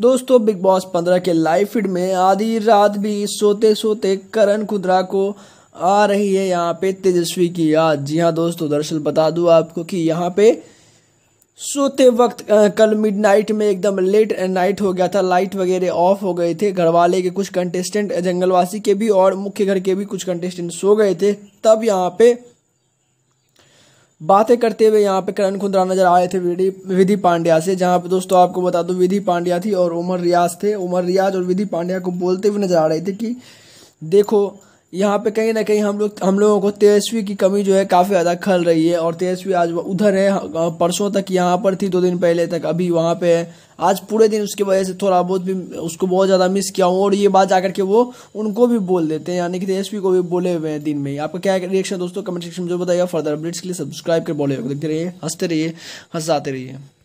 दोस्तों big boss पंद्रह के लाइव फीड में आधी रात भी सोते सोते करण खुदरा को आ रही है यहाँ पे तेजस्वी की याद जी हाँ दोस्तों दरअसल बता दूँ आपको कि यहाँ पे सोते वक्त कल मिडनाइट में एकदम लेट नाइट हो गया था लाइट वगैरह ऑफ हो गए थे घर वाले के कुछ कंटेस्टेंट जंगलवासी के भी और मुख्य घर के भी कुछ कंटेस्टेंट सो गए थे तब यहाँ पे बातें करते हुए यहाँ पे करण खुंद्रा नजर आए थे विधि पांड्या से जहाँ पे दोस्तों आपको बता दो विधि पांड्या थी और उमर रियाज थे उमर रियाज और विधि पांड्या को बोलते हुए नजर आ रहे थे कि देखो यहाँ पे कहीं ना कहीं हम लोग हम लोगों को तेजस्वी की कमी जो है काफ़ी ज़्यादा खल रही है और तेजस्वी आज उधर है हाँ, हाँ, परसों तक यहाँ पर थी दो दिन पहले तक अभी वहाँ पे है आज पूरे दिन उसकी वजह से थोड़ा बहुत भी उसको बहुत ज़्यादा मिस किया हूँ और ये बात जाकर के वो उनको भी बोल देते हैं यानी कि तेजस्वी को भी बोले हुए हैं दिन में ही आपका क्या रिएक्शन दोस्तों कमेंट सेक्शन में जो बताइए फर्दर अपडेट्स के लिए सब्सक्राइब कर बोले देखते रहिए हंसते रहिए हंसाते रहिए